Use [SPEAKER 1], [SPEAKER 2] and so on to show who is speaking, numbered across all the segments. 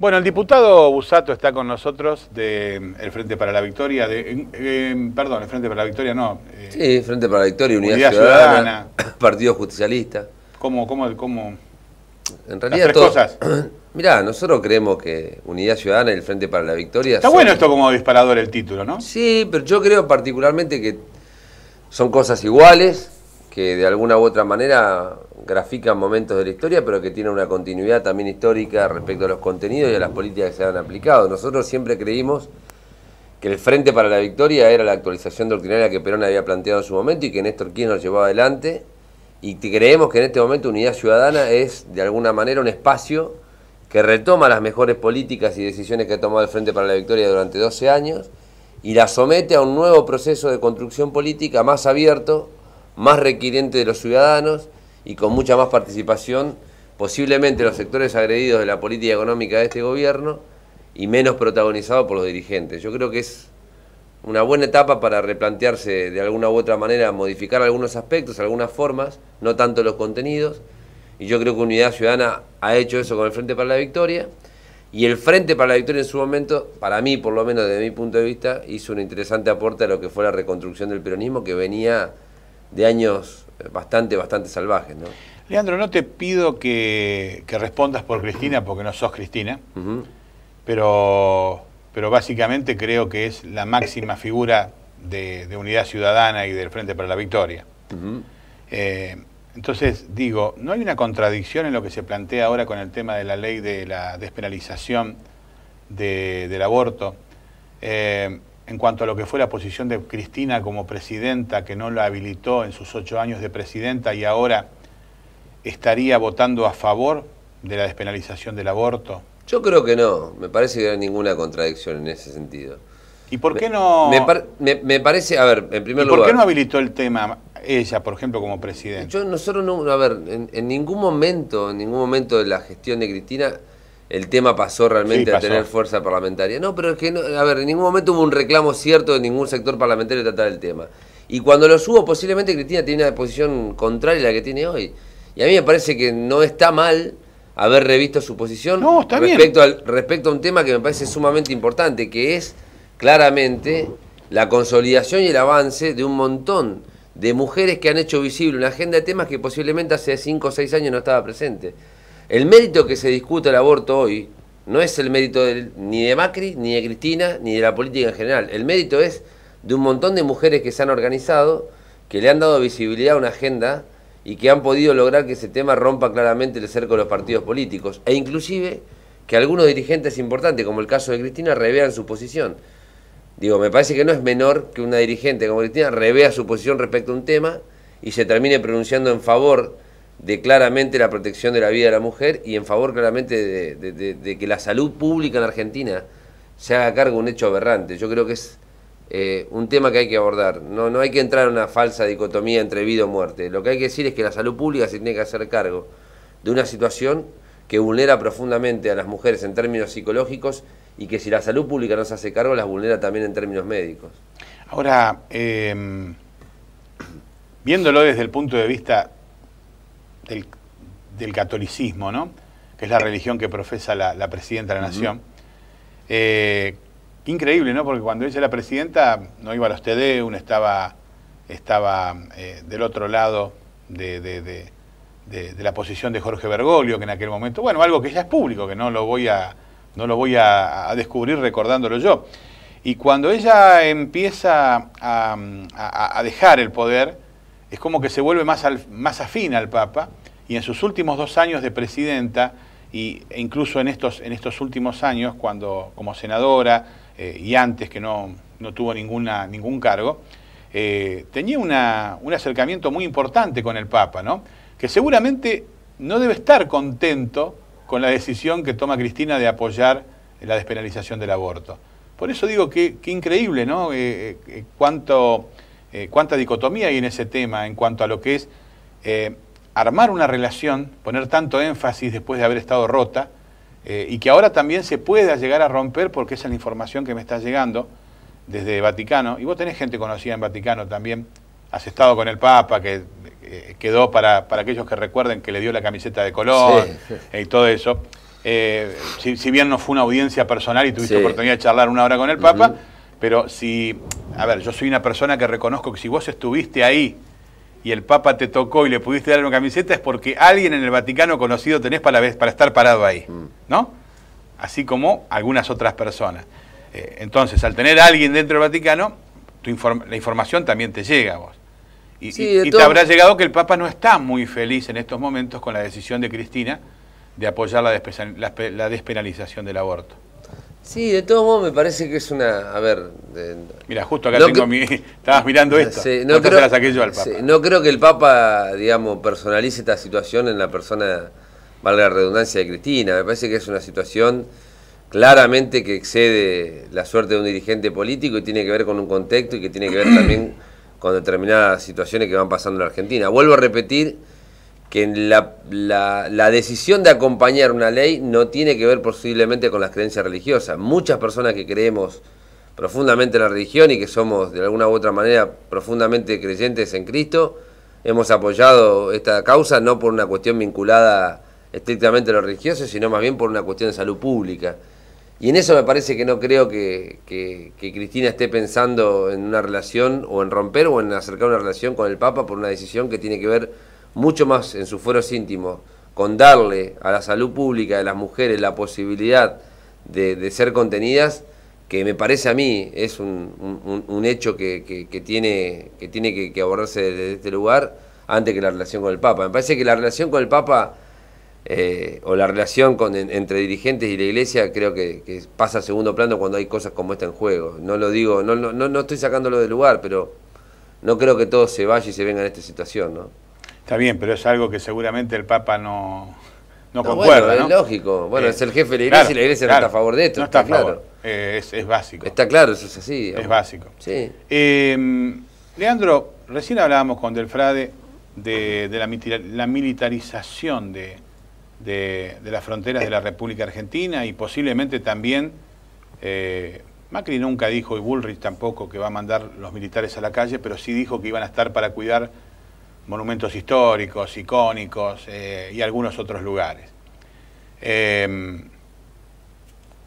[SPEAKER 1] Bueno, el diputado Busato está con nosotros de em, el Frente para la Victoria, de, em, em, perdón, el Frente para la Victoria no.
[SPEAKER 2] Eh, sí, Frente para la Victoria, Unidad, Unidad Ciudadana, Partido
[SPEAKER 1] Justicialista. ¿Cómo, cómo, cómo?
[SPEAKER 2] En realidad cosas. Mirá, nosotros creemos que Unidad Ciudadana y el Frente para la Victoria... Está bueno esto como disparador el título, ¿no? Sí, pero yo creo particularmente que son cosas iguales, que de alguna u otra manera grafican momentos de la historia, pero que tiene una continuidad también histórica respecto a los contenidos y a las políticas que se han aplicado. Nosotros siempre creímos que el frente para la victoria era la actualización doctrinaria que Perón había planteado en su momento y que Néstor Kirchner llevó adelante. Y creemos que en este momento Unidad Ciudadana es, de alguna manera, un espacio que retoma las mejores políticas y decisiones que ha tomado el Frente para la Victoria durante 12 años y la somete a un nuevo proceso de construcción política más abierto, más requiriente de los ciudadanos y con mucha más participación, posiblemente los sectores agredidos de la política económica de este gobierno y menos protagonizado por los dirigentes. Yo creo que es una buena etapa para replantearse de alguna u otra manera, modificar algunos aspectos, algunas formas, no tanto los contenidos. Y yo creo que Unidad Ciudadana ha hecho eso con el Frente para la Victoria. Y el Frente para la Victoria en su momento, para mí por lo menos desde mi punto de vista, hizo un interesante aporte a lo que fue la reconstrucción del peronismo que venía de años eh, bastante, bastante salvajes,
[SPEAKER 1] ¿no? Leandro, no te pido que, respondas por Cristina, porque no sos Cristina, pero, pero básicamente creo que es la máxima figura de, Unidad Ciudadana y del Frente para la Victoria. Eh, entonces, digo, ¿no hay una contradicción en lo que se plantea ahora con el tema de la ley de la despenalización del aborto? Eh, en cuanto a lo que fue la posición de Cristina como presidenta, que no la habilitó en sus ocho años de presidenta y ahora estaría votando a favor de la despenalización del aborto? Yo creo
[SPEAKER 2] que no, me parece que no hay ninguna contradicción en ese sentido. ¿Y por qué no...? Me, parece, a ver, en primer ¿Por qué no habilitó el tema ella, por ejemplo, como presidenta? Yo, nosotros no, a ver, en ningún momento, en ningún momento de la gestión de Cristina el tema pasó realmente a tener fuerza parlamentaria. No, pero es que, a ver, en ningún momento hubo un reclamo cierto de ningún sector parlamentario de tratar el tema. Y cuando lo subo, posiblemente Cristina tiene una posición contraria a la que tiene hoy. Y a mí me parece que no está mal haber revisto su posición respecto, Al, respecto a un tema que me parece sumamente importante, que es claramente la consolidación y el avance de un montón de mujeres que han hecho visible una agenda de temas que posiblemente hace 5 o 6 años no estaba presente. El mérito que se discute el aborto hoy no es el mérito ni de Macri, ni de Cristina, ni de la política en general. El mérito es de un montón de mujeres que se han organizado, que le han dado visibilidad a una agenda y que han podido lograr que ese tema rompa claramente el cerco de los partidos políticos. E inclusive que algunos dirigentes importantes, como el caso de Cristina, revean su posición. Digo, me parece que no es menor que una dirigente como Cristina revea su posición respecto a un tema y se termine pronunciando en favor de claramente la protección de la vida de la mujer y en favor claramente de, que la salud pública en Argentina se haga cargo de un hecho aberrante. Yo creo que es eh, un tema que hay que abordar. No, no hay que entrar en una falsa dicotomía entre vida o muerte. Lo que hay que decir es que la salud pública se tiene que hacer cargo de una situación que vulnera profundamente a las mujeres en términos psicológicos y que si la salud pública no se hace cargo, las vulnera también en términos médicos.
[SPEAKER 1] Ahora, em, viéndolo desde el punto de vista del, catolicismo, ¿no? que es la religión que profesa la, presidenta de la nación. Eh, increíble, ¿no? Porque cuando ella era presidenta no iba a los uno estaba, estaba eh, del otro lado de, la posición de Jorge Bergoglio, que en aquel momento, bueno, algo que ya es público, que no lo voy a, no lo voy a, descubrir recordándolo yo. Y cuando ella empieza a dejar el poder, es como que se vuelve más, más afín al Papa y en sus últimos dos años de presidenta y, e incluso en estos, en estos últimos años, cuando como senadora eh, y antes que no, tuvo ninguna, ningún cargo, eh, tenía un acercamiento muy importante con el Papa, ¿no? que seguramente no debe estar contento con la decisión que toma Cristina de apoyar la despenalización del aborto. Por eso digo que, increíble, ¿no? Eh, cuánto eh, cuánta dicotomía hay en ese tema en cuanto a lo que es eh, armar una relación, poner tanto énfasis después de haber estado rota, eh, y que ahora también se pueda llegar a romper porque esa es la información que me está llegando desde Vaticano, y vos tenés gente conocida en Vaticano también, has estado con el Papa, que quedó para, aquellos que recuerden que le dio la camiseta de color y todo eso. Si, bien no fue una audiencia personal y tuviste oportunidad de charlar una hora con el Papa, pero si, a ver, yo soy una persona que reconozco que si vos estuviste ahí y el Papa te tocó y le pudiste dar una camiseta es porque alguien en el Vaticano conocido tenés para, para estar parado ahí, mm. ¿no? Así como algunas otras personas. Eh, entonces, al tener a alguien dentro del Vaticano, tu la información también te llega a vos. Y, te habrá llegado que el Papa no está muy feliz en estos momentos con la decisión de Cristina de apoyar la despenalización del aborto.
[SPEAKER 2] Sí, de todos modos me parece que es una. A ver. Mira, justo acá tengo mi. Estabas mirando esto. no, creo, no creo que el Papa, digamos, personalice esta situación en la persona, valga la redundancia, de Cristina. Me parece que es una situación claramente que excede la suerte de un dirigente político y tiene que ver con un contexto y que tiene que ver también con determinadas situaciones que van pasando en la Argentina. Vuelvo a repetir que la, la, decisión de acompañar una ley no tiene que ver posiblemente con las creencias religiosas. Muchas personas que creemos profundamente en la religión y que somos de alguna u otra manera profundamente creyentes en Cristo, hemos apoyado esta causa no por una cuestión vinculada estrictamente a lo religioso, sino más bien por una cuestión de salud pública. Y en eso me parece que no creo que, que Cristina esté pensando en una relación o en romper o en acercar una relación con el Papa por una decisión que tiene que ver mucho más en sus foros íntimos, con darle a la salud pública de las mujeres la posibilidad de, ser contenidas, que me parece a mí es un, hecho que, tiene, que tiene que, abordarse desde este lugar antes que la relación con el Papa. Me parece que la relación con el Papa eh, o la relación entre dirigentes y la iglesia creo que, pasa a segundo plano cuando hay cosas como esta en juego. No lo digo, no, no, no estoy sacándolo del lugar, pero no creo que todo se vaya y se venga en esta situación, ¿no? Está bien, pero es algo
[SPEAKER 1] que seguramente el Papa no, no, concuerda. es lógico. Bueno, eh, es el jefe de la iglesia y la iglesia está a favor de esto. No está, a favor. Eh, es, básico. Está claro, eso es así. Es básico. Sí. Em, Leandro, recién hablábamos con Delfrade de, de la, militarización de, de, las fronteras de la República Argentina y posiblemente también. Eh, Macri nunca dijo, y Bullrich tampoco, que va a mandar los militares a la calle, pero sí dijo que iban a estar para cuidar monumentos históricos, icónicos eh, y algunos otros lugares. Em,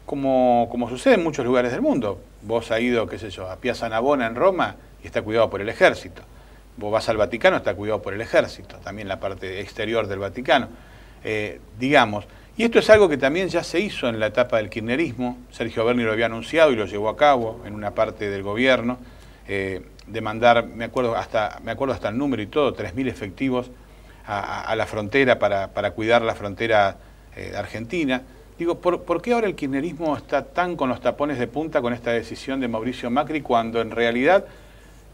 [SPEAKER 1] como, sucede en muchos lugares del mundo, vos has ido, qué sé yo, a Piazza Navona en Roma y está cuidado por el ejército. Vos vas al Vaticano, está cuidado por el ejército, también la parte exterior del Vaticano. Eh, digamos, y esto es algo que también ya se hizo en la etapa del kirchnerismo, Sergio Berni lo había anunciado y lo llevó a cabo en una parte del gobierno. Eh, de mandar, me acuerdo hasta, me acuerdo hasta el número y todo, 3.000 efectivos a, la frontera para, cuidar la frontera eh, argentina. Digo, ¿por, qué ahora el kirchnerismo está tan con los tapones de punta con esta decisión de Mauricio Macri cuando en realidad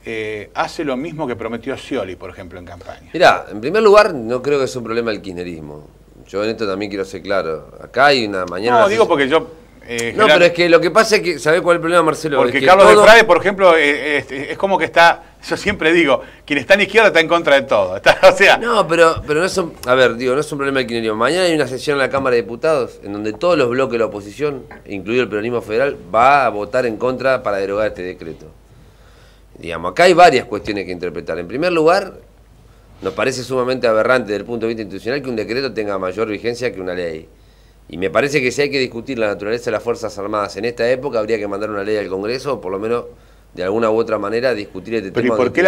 [SPEAKER 1] eh, hace lo mismo que prometió Scioli, por ejemplo, en campaña?
[SPEAKER 2] Mirá, en primer lugar, no creo que es un problema el kirchnerismo. Yo en esto también quiero ser claro. Acá hay una mañana... No, digo porque yo eh, no, pero es
[SPEAKER 1] que lo que pasa es que, ¿sabés cuál es el problema, Marcelo? Porque Carlos de Frade, por ejemplo, eh, eh, es, como que está, yo siempre digo, quien está en izquierda está en contra de todo. No, pero, pero no es
[SPEAKER 2] un, a ver, digo, no es un problema de kirchnerismo. Mañana hay una sesión en la Cámara de Diputados en donde todos los bloques de la oposición, incluido el peronismo federal, va a votar en contra para derogar este decreto. Digamos, acá hay varias cuestiones que interpretar. En primer lugar, nos parece sumamente aberrante desde el punto de vista institucional que un decreto tenga mayor vigencia que una ley. Y me parece que si hay que discutir la naturaleza de las Fuerzas Armadas en esta época, habría que mandar una ley al Congreso, o por lo menos de alguna u otra manera discutir este tema. por, qué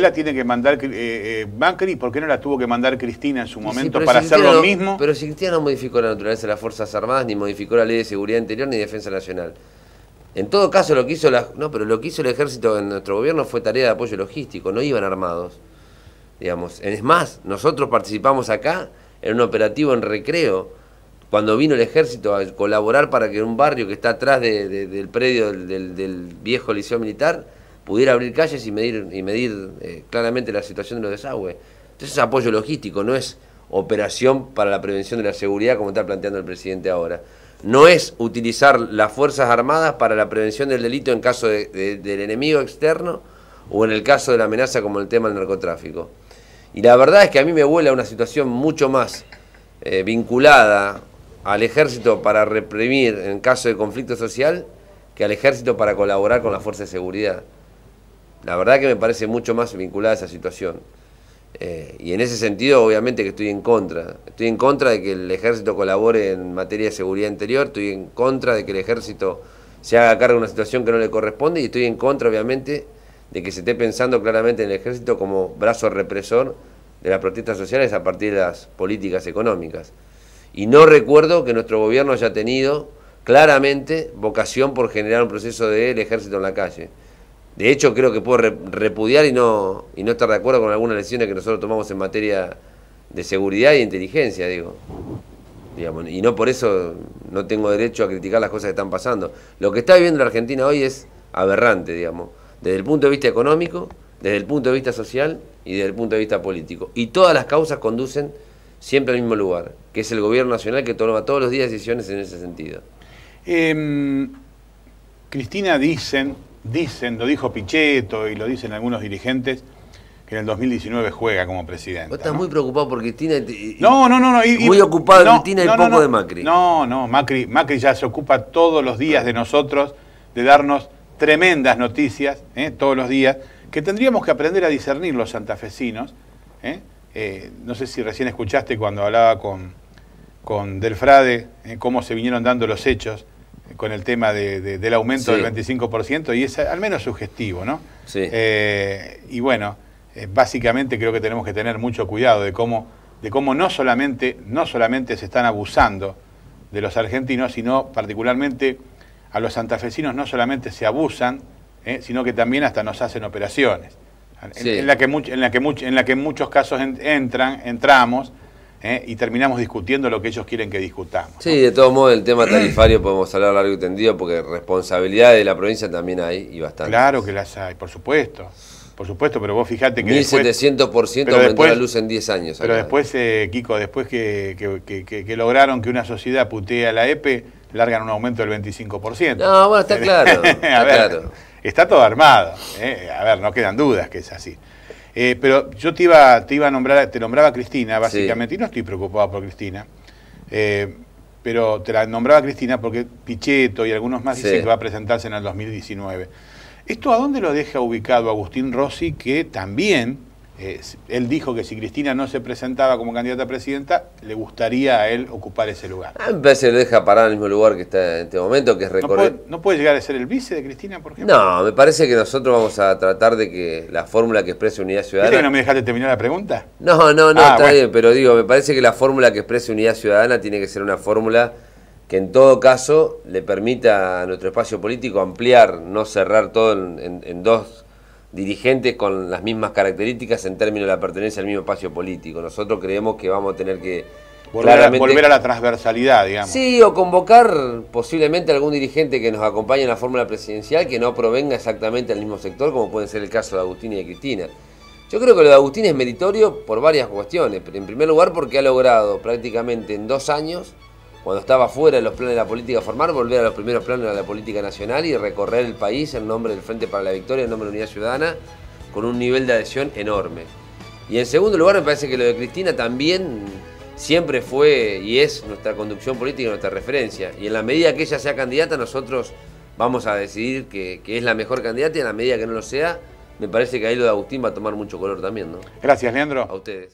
[SPEAKER 2] la,
[SPEAKER 1] tiene que mandar eh, eh ¿Por qué no la tuvo que mandar Cristina en su momento para hacer lo mismo?
[SPEAKER 2] Pero si Cristina no modificó la naturaleza de las Fuerzas Armadas, ni modificó la ley de seguridad interior, ni defensa nacional. En todo caso, lo que hizo, la, no, pero lo que hizo el ejército en nuestro gobierno fue tarea de apoyo logístico, no iban armados. Digamos. Es más, nosotros participamos acá en un operativo en recreo cuando vino el ejército a colaborar para que un barrio que está atrás del predio del, viejo liceo militar pudiera abrir calles y medir, y medir eh, claramente la situación de los desagües. Entonces es apoyo logístico, no es operación para la prevención de la seguridad como está planteando el presidente ahora. No es utilizar las Fuerzas Armadas para la prevención del delito en caso del enemigo externo o en el caso de la amenaza como el tema del narcotráfico. Y la verdad es que a mí me vuela una situación mucho más eh, vinculada al ejército para reprimir en caso de conflicto social que al ejército para colaborar con la fuerza de seguridad. La verdad que me parece mucho más vinculada a esa situación. Eh, y en ese sentido, obviamente que estoy en contra. Estoy en contra de que el ejército colabore en materia de seguridad interior, estoy en contra de que el ejército se haga cargo de una situación que no le corresponde y estoy en contra, obviamente, de que se esté pensando claramente en el ejército como brazo represor de las protestas sociales a partir de las políticas económicas y no recuerdo que nuestro gobierno haya tenido claramente vocación por generar un proceso del ejército en la calle. De hecho, creo que puedo repudiar y no, y no estar de acuerdo con algunas decisiones que nosotros tomamos en materia de seguridad y inteligencia, digo. y no por eso no tengo derecho a criticar las cosas que están pasando. Lo que está viviendo la Argentina hoy es aberrante, digamos, desde el punto de vista económico, desde el punto de vista social y desde el punto de vista político. Y todas las causas conducen siempre al mismo lugar, que es el gobierno nacional que toma todos los días decisiones en ese sentido.
[SPEAKER 1] Em, Cristina dicen, dicen, lo dijo Pichetto y lo dicen algunos dirigentes, que en el 2019 juega como presidente. Vos estás muy preocupado por Cristina. no, no, no, no muy ocupado Cristina y poco de Macri. No, no, Macri, Macri ya se ocupa todos los días de nosotros, de darnos tremendas noticias, ¿eh? todos los días, que tendríamos que aprender a discernir los santafesinos, ¿eh? Eh, no sé si recién escuchaste cuando hablaba con, con Delfrade eh, cómo se vinieron dando los hechos eh, con el tema del aumento del 25% y es al menos sugestivo, ¿no? y bueno, básicamente creo que tenemos que tener mucho cuidado de cómo, de cómo no, solamente, no solamente se están abusando de los argentinos, sino particularmente a los santafesinos no solamente se abusan, sino que también hasta nos hacen operaciones en, la que en, la que en la que muchos casos entran, entramos. Eh, y terminamos discutiendo lo que ellos quieren que discutamos.
[SPEAKER 2] Sí, de todos modos, el tema tarifario podemos hablar largo y tendido porque responsabilidades de la provincia también hay y bastante.
[SPEAKER 1] Claro que las hay, por supuesto.
[SPEAKER 2] Por supuesto, pero vos fijate que. 1700% aumentó la luz en 10 años. Pero
[SPEAKER 1] después, eh, Kiko, después que, que, lograron que una sociedad putee a la EPE, largan un aumento del 25%. No, bueno, está claro. está claro. Está todo armado. ¿eh? A ver, no quedan dudas que es así. Eh, pero yo te iba, te iba a nombrar, te nombraba Cristina, básicamente, y no estoy preocupado por Cristina. Eh, pero te la nombraba Cristina porque Pichetto y algunos más dicen que va a presentarse en el 2019. ¿Esto a dónde lo deja ubicado Agustín Rossi, que también eh, él dijo que si Cristina no se presentaba como candidata a presidenta, le gustaría a él ocupar ese lugar.
[SPEAKER 2] mí me parece que lo deja parar en el mismo lugar que está en este momento, que es recorrer...
[SPEAKER 1] ¿No puede, llegar a ser el vice de Cristina, por
[SPEAKER 2] ejemplo? No, me parece que nosotros vamos a tratar de que la fórmula que exprese Unidad Ciudadana... ¿Pero que no me
[SPEAKER 1] dejaste terminar la pregunta? No, no, no, ah, está bien,
[SPEAKER 2] pero digo, me parece que la fórmula que exprese Unidad Ciudadana tiene que ser una fórmula que en todo caso le permita a nuestro espacio político ampliar, no cerrar todo en, en dos dirigentes con las mismas características en términos de la pertenencia al mismo espacio político. Nosotros creemos que vamos a tener que... Volver, a, la transversalidad, digamos. Sí, o convocar posiblemente algún dirigente que nos acompañe en la fórmula presidencial que no provenga exactamente del mismo sector, como puede ser el caso de Agustín y de Cristina. Yo creo que lo de Agustín es meritorio por varias cuestiones. En primer lugar, porque ha logrado prácticamente en dos años cuando estaba fuera de los planes de la política formal, volver a los primeros planes de la política nacional y recorrer el país en nombre del Frente para la Victoria, en nombre de la Unidad Ciudadana, con un nivel de adhesión enorme. Y en segundo lugar, me parece que lo de Cristina también siempre fue y es nuestra conducción política, nuestra referencia. Y en la medida que ella sea candidata, nosotros vamos a decidir que, es la mejor candidata y en la medida que no lo sea, me parece que ahí lo de Agustín va a tomar mucho color también, ¿no? Gracias, Leandro. A ustedes.